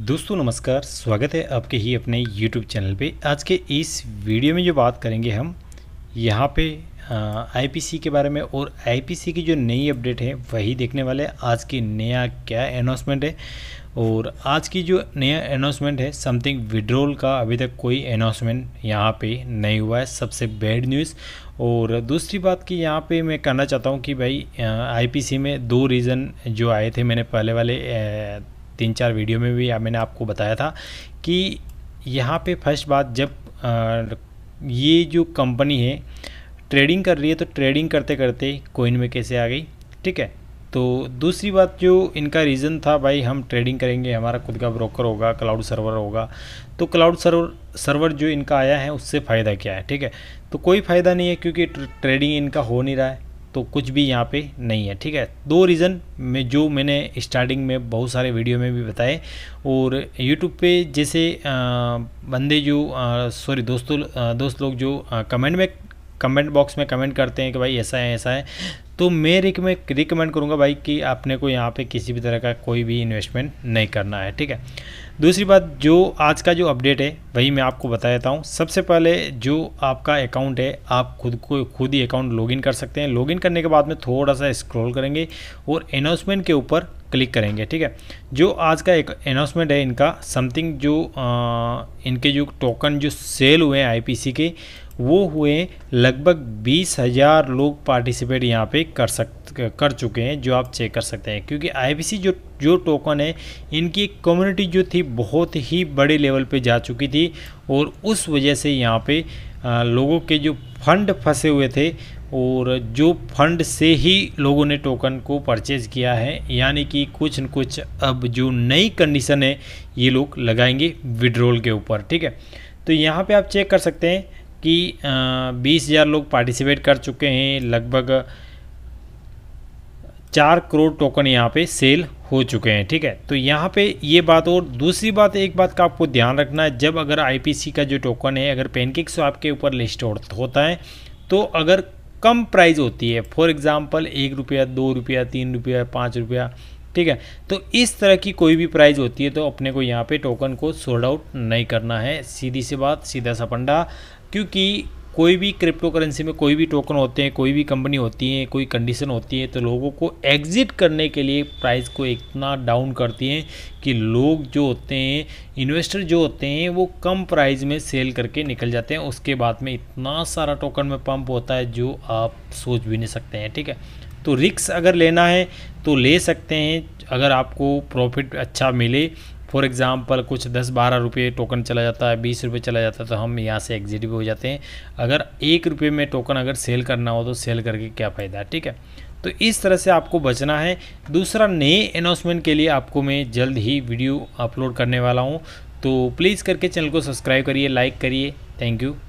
दोस्तों नमस्कार स्वागत है आपके ही अपने YouTube चैनल पे आज के इस वीडियो में जो बात करेंगे हम यहाँ पे आईपीसी के बारे में और आईपीसी की जो नई अपडेट है वही देखने वाले हैं आज की नया क्या अनाउंसमेंट है और आज की जो नया अनाउंसमेंट है समथिंग विड्रोल का अभी तक कोई अनाउंसमेंट यहाँ पे नहीं हुआ है सबसे बैड न्यूज़ और दूसरी बात कि यहाँ पे मैं कहना चाहता हूँ कि भाई आईपीसी में दो रीज़न जो आए थे मैंने पहले वाले तीन चार वीडियो में भी मैंने आपको बताया था कि यहाँ पे फर्स्ट बात जब आ, ये जो कंपनी है ट्रेडिंग कर रही है तो ट्रेडिंग करते करते कोइन में कैसे आ गई ठीक है तो दूसरी बात जो इनका रीज़न था भाई हम ट्रेडिंग करेंगे हमारा खुद का ब्रोकर होगा क्लाउड सर्वर होगा तो क्लाउड सर्वर सर्वर जो इनका आया है उससे फ़ायदा क्या है ठीक है तो कोई फ़ायदा नहीं है क्योंकि ट्रेडिंग इनका हो नहीं रहा है तो कुछ भी यहाँ पे नहीं है ठीक है दो रीज़न में जो मैंने स्टार्टिंग में बहुत सारे वीडियो में भी बताए और यूट्यूब पे जैसे बंदे जो सॉरी दोस्तों दोस्त लोग जो कमेंट में कमेंट बॉक्स में कमेंट करते हैं कि भाई ऐसा है ऐसा है तो मैं रिक में रिकमेंड करूँगा भाई कि आपने को यहाँ पे किसी भी तरह का कोई भी इन्वेस्टमेंट नहीं करना है ठीक है दूसरी बात जो आज का जो अपडेट है वही मैं आपको बता देता हूँ सबसे पहले जो आपका अकाउंट है आप खुद को खुद ही अकाउंट लॉगिन कर सकते हैं लॉगिन करने के बाद में थोड़ा सा स्क्रॉल करेंगे और अनाउंसमेंट के ऊपर क्लिक करेंगे ठीक है जो आज का एक अनाउंसमेंट है इनका समथिंग जो आ, इनके जो टोकन जो सेल हुए हैं आई के वो हुए लगभग बीस हज़ार लोग पार्टिसिपेट यहाँ पे कर सक कर चुके हैं जो आप चेक कर सकते हैं क्योंकि आईबीसी जो जो टोकन है इनकी कम्युनिटी जो थी बहुत ही बड़े लेवल पे जा चुकी थी और उस वजह से यहाँ पे लोगों के जो फंड फंसे हुए थे और जो फंड से ही लोगों ने टोकन को परचेज़ किया है यानी कि कुछ न कुछ अब जो नई कंडीशन है ये लोग लगाएंगे विड्रोल के ऊपर ठीक है तो यहाँ पे आप चेक कर सकते हैं कि बीस हज़ार लोग पार्टिसिपेट कर चुके हैं लगभग चार करोड़ टोकन यहाँ पे सेल हो चुके हैं ठीक है तो यहाँ पे ये बात और दूसरी बात एक बात का आपको ध्यान रखना है जब अगर आईपीसी का जो टोकन है अगर पेनकेक स्वाप के ऊपर लिस्ट होता है तो अगर कम प्राइस होती है फॉर एग्ज़ाम्पल एक रुपया दो रुपया तीन रुपया पाँच रुपया ठीक है तो इस तरह की कोई भी प्राइज़ होती है तो अपने को यहाँ पे टोकन को सोल्ड आउट नहीं करना है सीधी सी बात सीधा सा पंडा क्योंकि कोई भी क्रिप्टो करेंसी में कोई भी टोकन होते हैं कोई भी कंपनी होती है कोई कंडीशन होती है तो लोगों को एग्जिट करने के लिए प्राइस को इतना डाउन करती हैं कि लोग जो होते हैं इन्वेस्टर जो होते हैं वो कम प्राइस में सेल करके निकल जाते हैं उसके बाद में इतना सारा टोकन में पंप होता है जो आप सोच भी नहीं सकते हैं ठीक है तो रिक्स अगर लेना है तो ले सकते हैं अगर आपको प्रॉफिट अच्छा मिले फॉर एग्ज़ाम्पल कुछ दस बारह रुपये टोकन चला जाता है बीस रुपये चला जाता है तो हम यहाँ से एग्जिट भी हो जाते हैं अगर एक रुपये में टोकन अगर सेल करना हो तो सेल करके क्या फ़ायदा है ठीक है तो इस तरह से आपको बचना है दूसरा नए अनाउंसमेंट के लिए आपको मैं जल्द ही वीडियो अपलोड करने वाला हूँ तो प्लीज़ करके चैनल को सब्सक्राइब करिए लाइक करिए थैंक यू